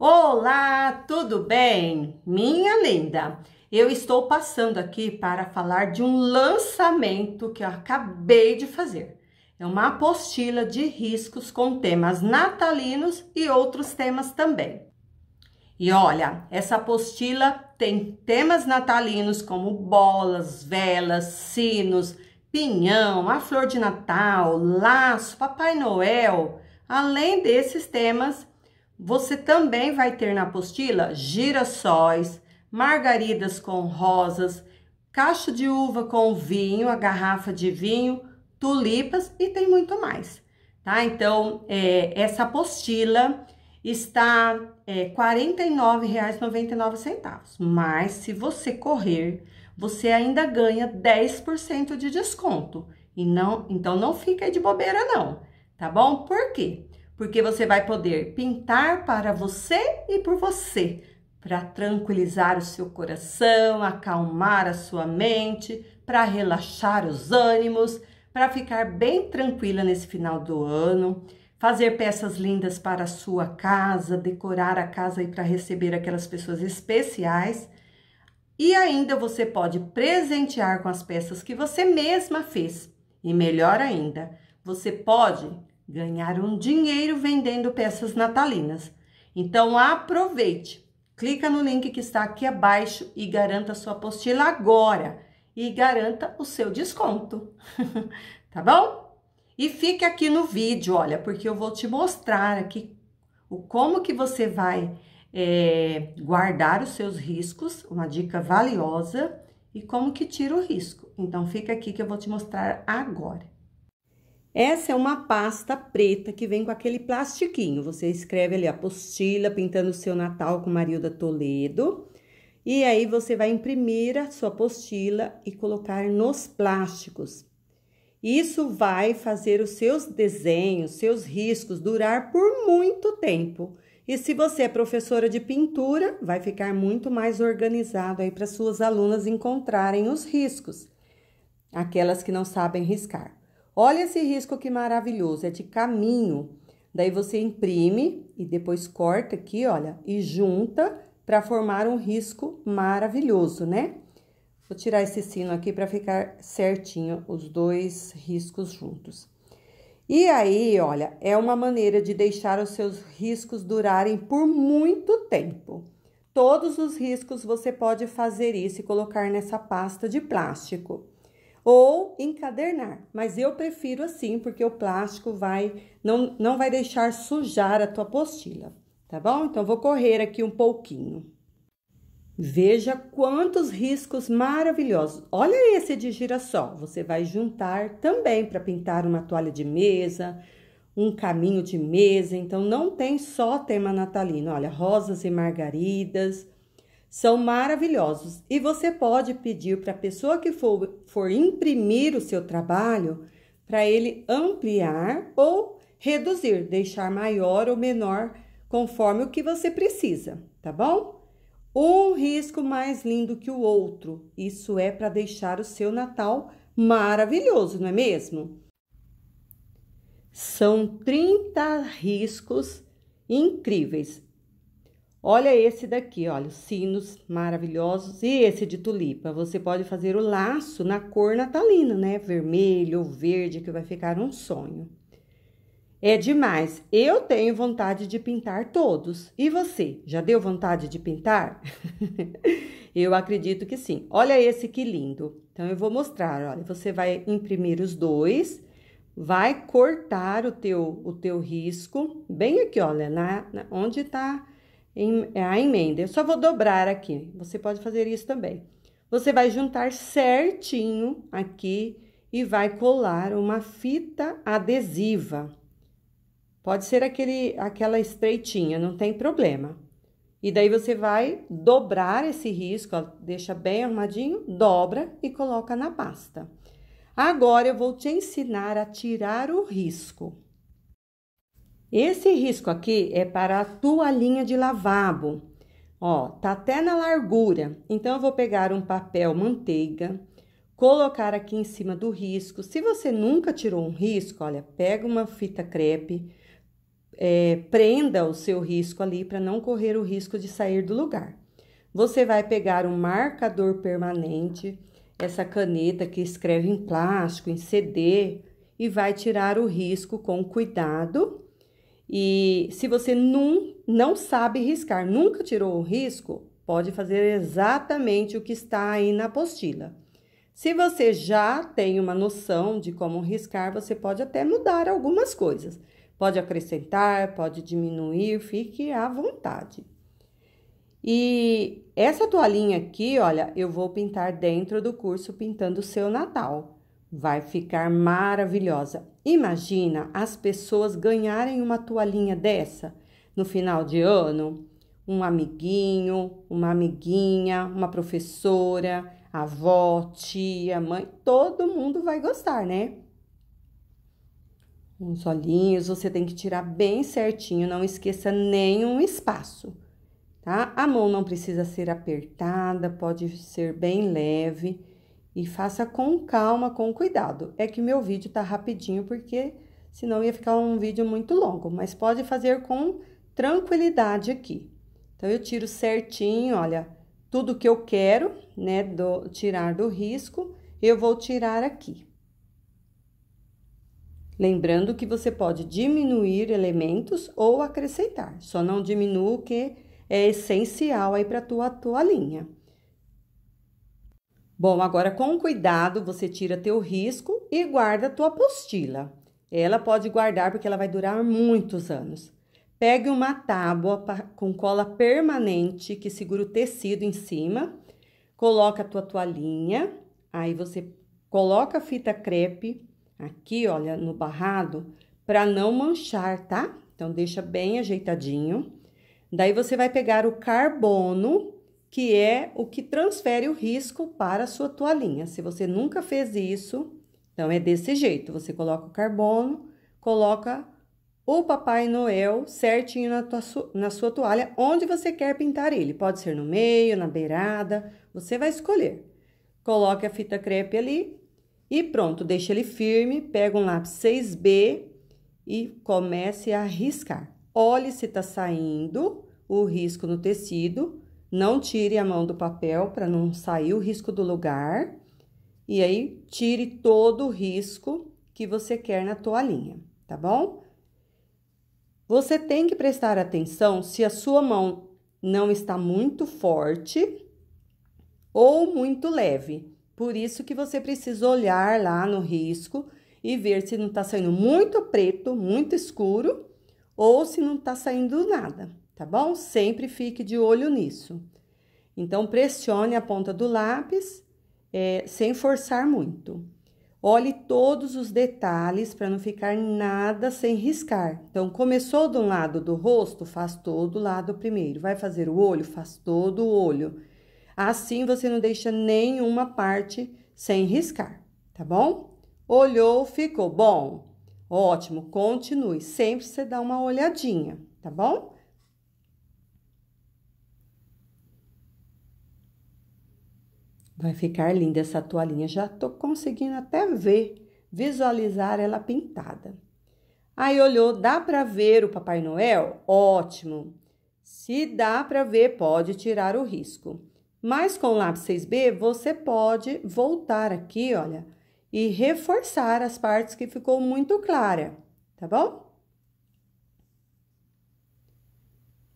Olá, tudo bem? Minha linda, eu estou passando aqui para falar de um lançamento que eu acabei de fazer. É uma apostila de riscos com temas natalinos e outros temas também. E olha, essa apostila tem temas natalinos como bolas, velas, sinos, pinhão, a flor de Natal, laço, Papai Noel, além desses temas você também vai ter na apostila girassóis, margaridas com rosas, cacho de uva com vinho, a garrafa de vinho, tulipas e tem muito mais, tá? Então, é, essa apostila está é, R$ 49,99. Mas se você correr, você ainda ganha 10% de desconto. E não, então não fica aí de bobeira não, tá bom? Por quê? porque você vai poder pintar para você e por você, para tranquilizar o seu coração, acalmar a sua mente, para relaxar os ânimos, para ficar bem tranquila nesse final do ano, fazer peças lindas para a sua casa, decorar a casa e para receber aquelas pessoas especiais. E ainda você pode presentear com as peças que você mesma fez. E melhor ainda, você pode Ganhar um dinheiro vendendo peças natalinas. Então aproveite, clica no link que está aqui abaixo e garanta sua apostila agora e garanta o seu desconto, tá bom? E fique aqui no vídeo, olha, porque eu vou te mostrar aqui o como que você vai é, guardar os seus riscos, uma dica valiosa, e como que tira o risco. Então fica aqui que eu vou te mostrar agora. Essa é uma pasta preta que vem com aquele plastiquinho. Você escreve ali apostila pintando o seu Natal com Marilda Toledo. E aí você vai imprimir a sua apostila e colocar nos plásticos. Isso vai fazer os seus desenhos, seus riscos durar por muito tempo. E se você é professora de pintura, vai ficar muito mais organizado aí para suas alunas encontrarem os riscos, aquelas que não sabem riscar. Olha esse risco que maravilhoso, é de caminho. Daí você imprime e depois corta aqui, olha, e junta para formar um risco maravilhoso, né? Vou tirar esse sino aqui para ficar certinho os dois riscos juntos. E aí, olha, é uma maneira de deixar os seus riscos durarem por muito tempo. Todos os riscos você pode fazer isso e colocar nessa pasta de plástico ou encadernar. Mas eu prefiro assim, porque o plástico vai não, não vai deixar sujar a tua apostila, tá bom? Então vou correr aqui um pouquinho. Veja quantos riscos maravilhosos. Olha esse de girassol. Você vai juntar também para pintar uma toalha de mesa, um caminho de mesa. Então não tem só tema natalino. Olha, rosas e margaridas, são maravilhosos e você pode pedir para a pessoa que for, for imprimir o seu trabalho para ele ampliar ou reduzir, deixar maior ou menor conforme o que você precisa, tá bom? Um risco mais lindo que o outro. Isso é para deixar o seu Natal maravilhoso, não é mesmo? São 30 riscos incríveis Olha esse daqui, olha, os sinos maravilhosos. E esse de tulipa, você pode fazer o laço na cor natalina, né? Vermelho ou verde, que vai ficar um sonho. É demais. Eu tenho vontade de pintar todos. E você, já deu vontade de pintar? eu acredito que sim. Olha esse que lindo. Então, eu vou mostrar, olha, você vai imprimir os dois vai cortar o teu, o teu risco bem aqui, olha, na, na onde tá é, a emenda. Eu só vou dobrar aqui, você pode fazer isso também. Você vai juntar certinho aqui e vai colar uma fita adesiva. Pode ser aquele, aquela estreitinha, não tem problema. E daí você vai dobrar esse risco, ó, deixa bem arrumadinho, dobra e coloca na pasta. Agora eu vou te ensinar a tirar o risco. Esse risco aqui é para a tua linha de lavabo. Ó, tá até na largura. Então, eu vou pegar um papel manteiga, colocar aqui em cima do risco. Se você nunca tirou um risco, olha, pega uma fita crepe, é, prenda o seu risco ali para não correr o risco de sair do lugar. Você vai pegar um marcador permanente, essa caneta que escreve em plástico, em CD, e vai tirar o risco com cuidado e se você não, não sabe riscar, nunca tirou o risco, pode fazer exatamente o que está aí na apostila. Se você já tem uma noção de como riscar, você pode até mudar algumas coisas. Pode acrescentar, pode diminuir, fique à vontade. E essa toalhinha aqui, olha, eu vou pintar dentro do curso Pintando o Seu Natal. Vai ficar maravilhosa. Imagina as pessoas ganharem uma toalhinha dessa no final de ano? Um amiguinho, uma amiguinha, uma professora, avó, tia, mãe, todo mundo vai gostar, né? Os olhinhos você tem que tirar bem certinho, não esqueça nenhum espaço, tá? A mão não precisa ser apertada, pode ser bem leve. E faça com calma, com cuidado. É que meu vídeo tá rapidinho, porque senão ia ficar um vídeo muito longo. Mas pode fazer com tranquilidade aqui. Então, eu tiro certinho, olha, tudo que eu quero, né, do, tirar do risco, eu vou tirar aqui. Lembrando que você pode diminuir elementos ou acrescentar, só não diminua o que é essencial aí para tua, tua linha. Bom, agora com cuidado você tira teu risco e guarda tua apostila. Ela pode guardar porque ela vai durar muitos anos. Pegue uma tábua com cola permanente que segura o tecido em cima, coloca a tua toalhinha, aí você coloca a fita crepe aqui, olha, no barrado, para não manchar, tá? Então deixa bem ajeitadinho. Daí você vai pegar o carbono que é o que transfere o risco para a sua toalhinha. Se você nunca fez isso, então é desse jeito: você coloca o carbono, coloca o Papai Noel certinho na, tua, na sua toalha, onde você quer pintar ele. Pode ser no meio, na beirada, você vai escolher. Coloque a fita crepe ali e pronto, deixa ele firme, pega um lápis 6B e comece a riscar. Olhe se está saindo o risco no tecido não tire a mão do papel para não sair o risco do lugar. E aí, tire todo o risco que você quer na toalhinha, tá bom? Você tem que prestar atenção se a sua mão não está muito forte ou muito leve. Por isso que você precisa olhar lá no risco e ver se não está saindo muito preto, muito escuro ou se não está saindo nada tá bom? Sempre fique de olho nisso. Então, pressione a ponta do lápis é, sem forçar muito. Olhe todos os detalhes para não ficar nada sem riscar. Então, começou de um lado do rosto, faz todo o lado primeiro. Vai fazer o olho, faz todo o olho. Assim você não deixa nenhuma parte sem riscar, tá bom? Olhou, ficou bom. Ótimo, continue. Sempre você dá uma olhadinha, tá bom? Vai ficar linda essa toalhinha. Já tô conseguindo até ver, visualizar ela pintada. Aí olhou, dá para ver o Papai Noel? Ótimo. Se dá para ver, pode tirar o risco. Mas com o lápis 6B, você pode voltar aqui, olha, e reforçar as partes que ficou muito clara, tá bom?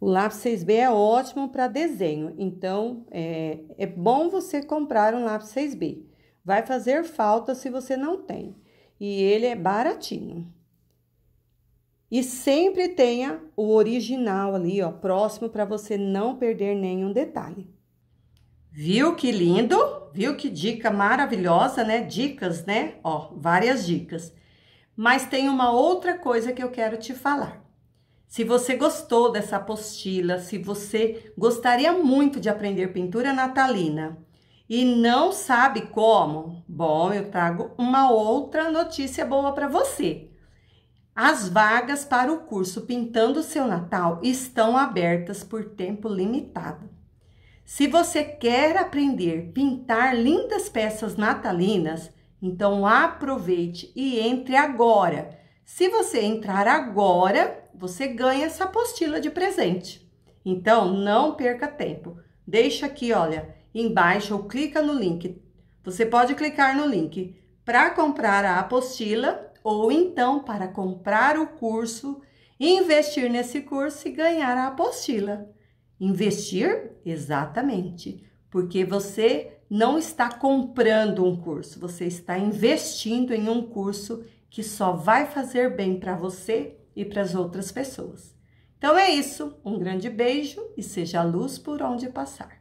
O lápis 6B é ótimo para desenho, então é, é bom você comprar um lápis 6B. Vai fazer falta se você não tem. E ele é baratinho. E sempre tenha o original ali, ó, próximo para você não perder nenhum detalhe. Viu que lindo? Viu que dica maravilhosa, né? Dicas, né? Ó, várias dicas. Mas tem uma outra coisa que eu quero te falar. Se você gostou dessa apostila, se você gostaria muito de aprender pintura natalina e não sabe como, bom, eu trago uma outra notícia boa para você. As vagas para o curso Pintando o seu Natal estão abertas por tempo limitado. Se você quer aprender pintar lindas peças natalinas, então aproveite e entre agora. Se você entrar agora, você ganha essa apostila de presente. Então, não perca tempo. Deixa aqui, olha, embaixo ou clica no link. Você pode clicar no link para comprar a apostila ou então para comprar o curso, investir nesse curso e ganhar a apostila. Investir? Exatamente, porque você não está comprando um curso, você está investindo em um curso que só vai fazer bem para você e para as outras pessoas. Então é isso, um grande beijo e seja a luz por onde passar.